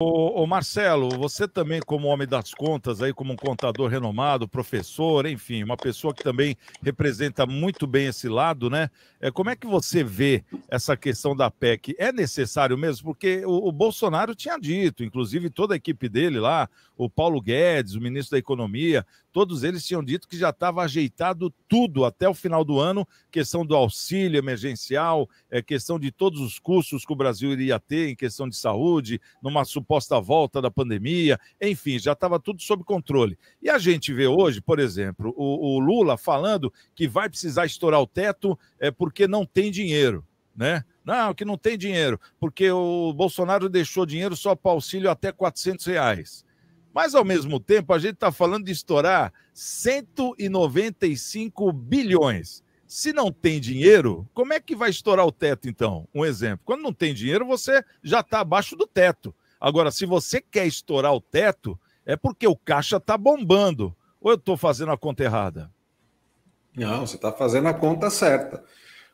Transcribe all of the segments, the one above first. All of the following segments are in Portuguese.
Ô, ô, Marcelo, você também, como homem das contas, aí, como um contador renomado, professor, enfim, uma pessoa que também representa muito bem esse lado, né? É, como é que você vê essa questão da PEC? É necessário mesmo? Porque o, o Bolsonaro tinha dito, inclusive toda a equipe dele lá, o Paulo Guedes, o ministro da Economia, todos eles tinham dito que já estava ajeitado tudo até o final do ano, questão do auxílio emergencial, é, questão de todos os custos que o Brasil iria ter em questão de saúde, numa super suposta volta da pandemia, enfim, já estava tudo sob controle. E a gente vê hoje, por exemplo, o, o Lula falando que vai precisar estourar o teto é, porque não tem dinheiro, né? Não, que não tem dinheiro, porque o Bolsonaro deixou dinheiro só para auxílio até 400 reais. Mas, ao mesmo tempo, a gente está falando de estourar 195 bilhões. Se não tem dinheiro, como é que vai estourar o teto, então? Um exemplo. Quando não tem dinheiro, você já está abaixo do teto. Agora, se você quer estourar o teto, é porque o caixa está bombando. Ou eu estou fazendo a conta errada? Não, você está fazendo a conta certa.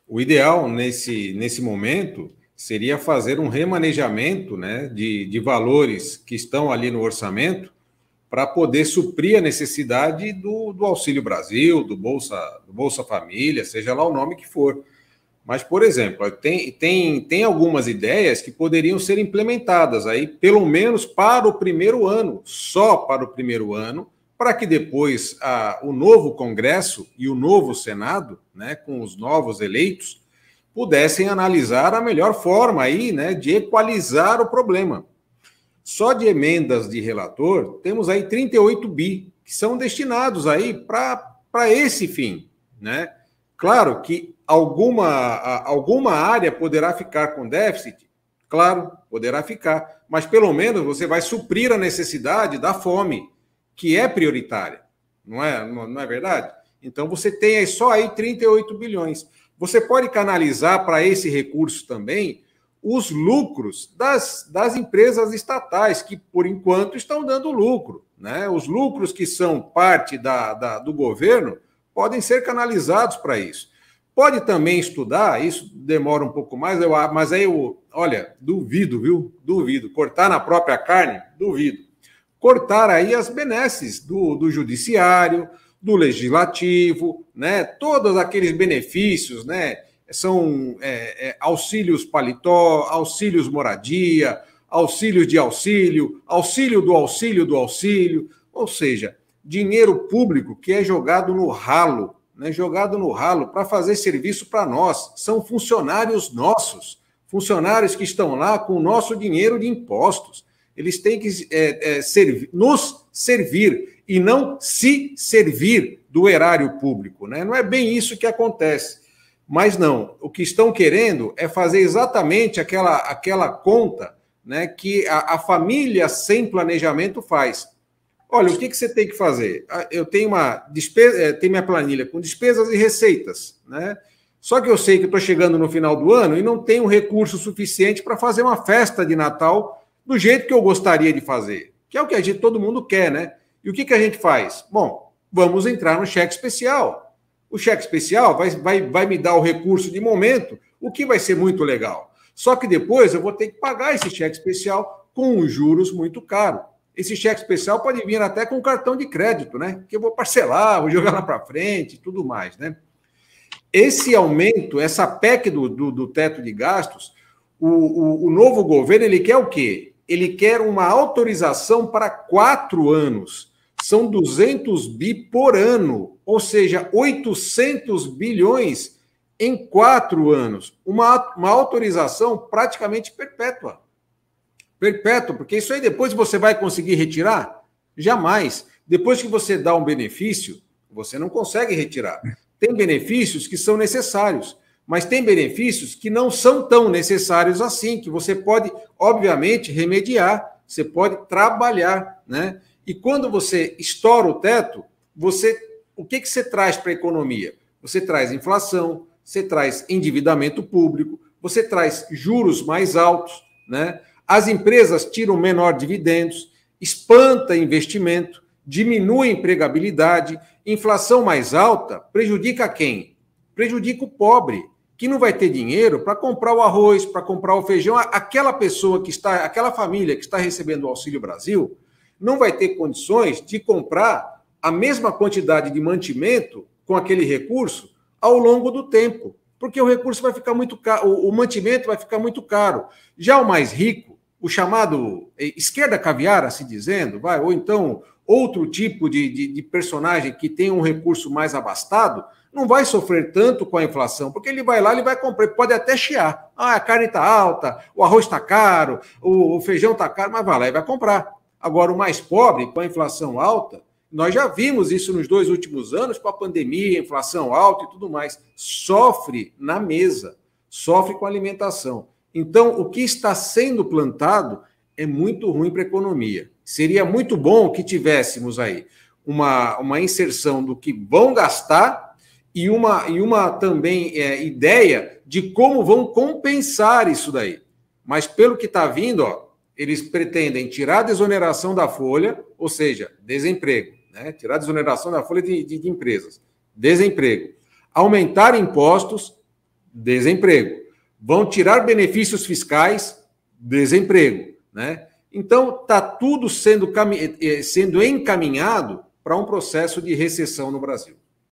O ideal nesse, nesse momento seria fazer um remanejamento né, de, de valores que estão ali no orçamento para poder suprir a necessidade do, do Auxílio Brasil, do Bolsa, do Bolsa Família, seja lá o nome que for. Mas, por exemplo, tem, tem, tem algumas ideias que poderiam ser implementadas aí, pelo menos para o primeiro ano, só para o primeiro ano, para que depois a, o novo Congresso e o novo Senado, né, com os novos eleitos, pudessem analisar a melhor forma aí, né, de equalizar o problema. Só de emendas de relator, temos aí 38 bi, que são destinados aí para esse fim, né? Claro que alguma, alguma área poderá ficar com déficit? Claro, poderá ficar, mas pelo menos você vai suprir a necessidade da fome, que é prioritária, não é, não é verdade? Então você tem aí só aí 38 bilhões. Você pode canalizar para esse recurso também os lucros das, das empresas estatais, que por enquanto estão dando lucro. Né? Os lucros que são parte da, da do governo podem ser canalizados para isso. Pode também estudar, isso demora um pouco mais, eu, mas aí eu, olha, duvido, viu? Duvido. Cortar na própria carne? Duvido. Cortar aí as benesses do, do judiciário, do legislativo, né? Todos aqueles benefícios, né? São é, é, auxílios paletó, auxílios moradia, auxílios de auxílio, auxílio do auxílio do auxílio, ou seja, dinheiro público que é jogado no ralo né, jogado no ralo para fazer serviço para nós. São funcionários nossos, funcionários que estão lá com o nosso dinheiro de impostos. Eles têm que é, é, serv nos servir e não se servir do erário público. Né? Não é bem isso que acontece. Mas não, o que estão querendo é fazer exatamente aquela, aquela conta né, que a, a família sem planejamento faz. Olha, o que, que você tem que fazer? Ah, eu tenho uma despesa, eh, tem minha planilha com despesas e receitas, né? Só que eu sei que estou chegando no final do ano e não tenho recurso suficiente para fazer uma festa de Natal do jeito que eu gostaria de fazer, que é o que a gente, todo mundo quer, né? E o que, que a gente faz? Bom, vamos entrar no cheque especial. O cheque especial vai, vai, vai me dar o recurso de momento, o que vai ser muito legal. Só que depois eu vou ter que pagar esse cheque especial com juros muito caros. Esse cheque especial pode vir até com cartão de crédito, né? Que eu vou parcelar, vou jogar lá para frente, tudo mais, né? Esse aumento, essa PEC do, do, do teto de gastos, o, o, o novo governo ele quer o quê? Ele quer uma autorização para quatro anos. São 200 bi por ano, ou seja, 800 bilhões em quatro anos. Uma, uma autorização praticamente perpétua. Perpétuo, porque isso aí depois você vai conseguir retirar? Jamais. Depois que você dá um benefício, você não consegue retirar. Tem benefícios que são necessários, mas tem benefícios que não são tão necessários assim, que você pode, obviamente, remediar, você pode trabalhar, né? E quando você estoura o teto, você o que, que você traz para a economia? Você traz inflação, você traz endividamento público, você traz juros mais altos, né? As empresas tiram menor dividendos, espanta investimento, diminui empregabilidade, inflação mais alta prejudica quem? Prejudica o pobre, que não vai ter dinheiro para comprar o arroz, para comprar o feijão. Aquela pessoa que está, aquela família que está recebendo o Auxílio Brasil, não vai ter condições de comprar a mesma quantidade de mantimento com aquele recurso ao longo do tempo, porque o recurso vai ficar muito caro, o mantimento vai ficar muito caro. Já o mais rico, o chamado eh, esquerda caviar, assim dizendo, vai, ou então outro tipo de, de, de, personagem que tem um recurso mais abastado, não vai sofrer tanto com a inflação, porque ele vai lá, ele vai comprar, pode até chiar. Ah, a carne está alta, o arroz está caro, o, o feijão está caro, mas vai lá e vai comprar. Agora, o mais pobre, com a inflação alta, nós já vimos isso nos dois últimos anos, com a pandemia, inflação alta e tudo mais, sofre na mesa, sofre com a alimentação. Então, o que está sendo plantado é muito ruim para a economia. Seria muito bom que tivéssemos aí uma, uma inserção do que vão gastar e uma, e uma também é, ideia de como vão compensar isso daí. Mas pelo que está vindo, ó, eles pretendem tirar a desoneração da folha, ou seja, desemprego, né? tirar a desoneração da folha de, de, de empresas, desemprego, aumentar impostos, desemprego vão tirar benefícios fiscais, desemprego, né? Então está tudo sendo, eh, eh, sendo encaminhado para um processo de recessão no Brasil.